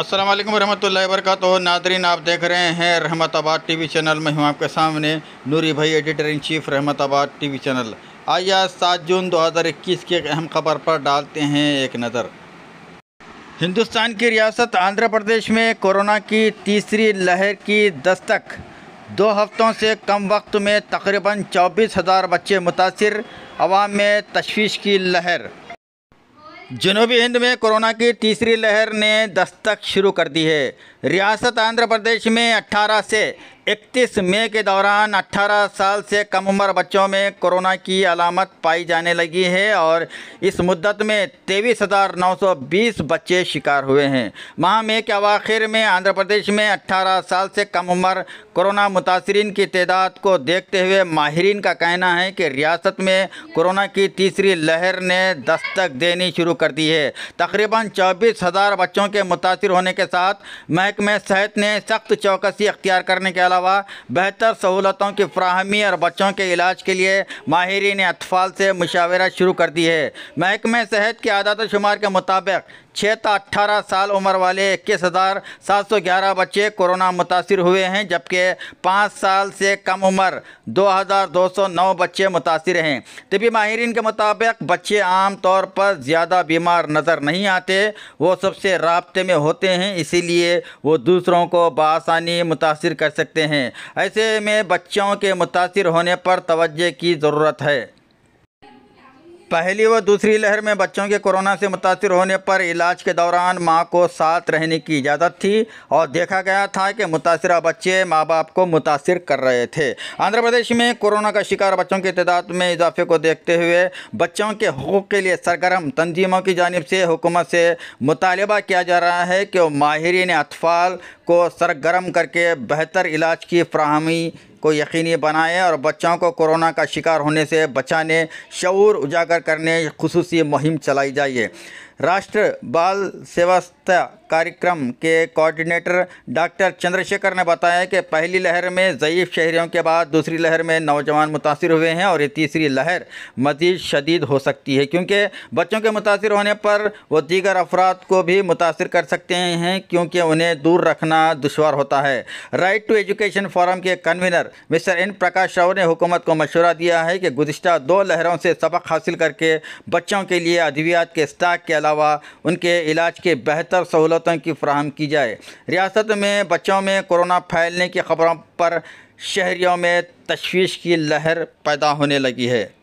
अस्सलाम वालेकुम रहमतुल्लाहि वरकत नादरीन आप देख रहे हैं रहमत टी वी चैनल में हूँ आपके सामने नूरी भाई editor in chief Rahmat TV वी चैनल आइए सात जून 2021 की एक अहम खबर पर डालते हैं एक नज़र हिंदुस्तान की रियासत आंध्र प्रदेश में कोरोना की तीसरी लहर की दस्तक दो हफ्तों से कम वक्त में तकरीबन चौबीस हज़ार बच्चे मुतासर अवाम में तशवीश की लहर जनूबी हिंद में कोरोना की तीसरी लहर ने दस्तक शुरू कर दी है रियासत आंध्र प्रदेश में 18 से इकतीस मई के दौरान 18 साल से कम उम्र बच्चों में कोरोना की अलामत पाई जाने लगी है और इस मुद्दत में तेईस हज़ार नौ सौ बीस बच्चे शिकार हुए हैं माह मई के अवाखिर में आंध्र प्रदेश में 18 साल से कम उम्र कोरोना मुतासरी की तादाद को देखते हुए माहरीन का कहना है कि रियासत में कोरोना की तीसरी लहर ने दस्तक देनी शुरू कर दी है तकरीबन चौबीस हज़ार बच्चों के मुतासर होने के साथ महकमे सेहत ने सख्त चौकसी अख्तियार करने के अलावा बेहतर सहूलतों की फ्राहमी और बच्चों के इलाज के लिए माहरीन अतफाल से मुशावरा शुरू कर दी है महकमे सेहत के आदाद शुमार के मुताबिक छः तो अट्ठारह साल उम्र वाले इक्कीस हज़ार सात सौ ग्यारह बच्चे कोरोना मुतासर हुए हैं जबकि पाँच साल से कम उम्र दो हज़ार दो सौ नौ बच्चे मुतासर हैं तबी माहरीन के मुताबिक बच्चे आम तौर पर ज़्यादा बीमार नज़र नहीं आते वो सबसे रबते में होते हैं इसीलिए वो दूसरों को बसानी मुतासर कर सकते हैं ऐसे में बच्चों के मुतासर होने पर तोज्जह की ज़रूरत है पहली व दूसरी लहर में बच्चों के कोरोना से मुतासर होने पर इलाज के दौरान मां को साथ रहने की इजाज़त थी और देखा गया था कि मुतासर बच्चे माँ बाप को मुतासर कर रहे थे आंध्र प्रदेश में कोरोना का शिकार बच्चों की तादाद में इजाफे को देखते हुए बच्चों के हकूक़ के लिए सरगर्म तंजीमों की जानब से हुकूमत से मुतालबा किया जा रहा है कि माहरीन अतफाल को सरगर्म करके बेहतर इलाज की फ्राहमी को यकीनी बनाएं और बच्चों को कोरोना का शिकार होने से बचाने शूर उजागर करने खसूस मुहिम चलाई जाइए राष्ट्र बाल सेवास्था कार्यक्रम के कोऑर्डिनेटर डॉक्टर चंद्रशेखर ने बताया कि पहली लहर में ज़यीफ़ शहरियों के बाद दूसरी लहर में नौजवान मुतासर हुए हैं और ये तीसरी लहर मज़ीद शदीद हो सकती है क्योंकि बच्चों के मुतासर होने पर वो दीगर अफराद को भी मुतासर कर सकते हैं क्योंकि उन्हें दूर रखना दुशवार होता है राइट टू एजुकेशन फोरम के convener mister N Prakash Rao ने हुकूमत को मशवरा दिया है कि गुजशत दो लहरों से सबक हासिल करके बच्चों के लिए अद्वियात के स्टाक के अलावा अलावा उनके इलाज के बेहतर सहूलतों की फ्राहम की जाए रियासत में बच्चों में कोरोना फैलने की खबरों पर शहरीों में तशवीश की लहर पैदा होने लगी है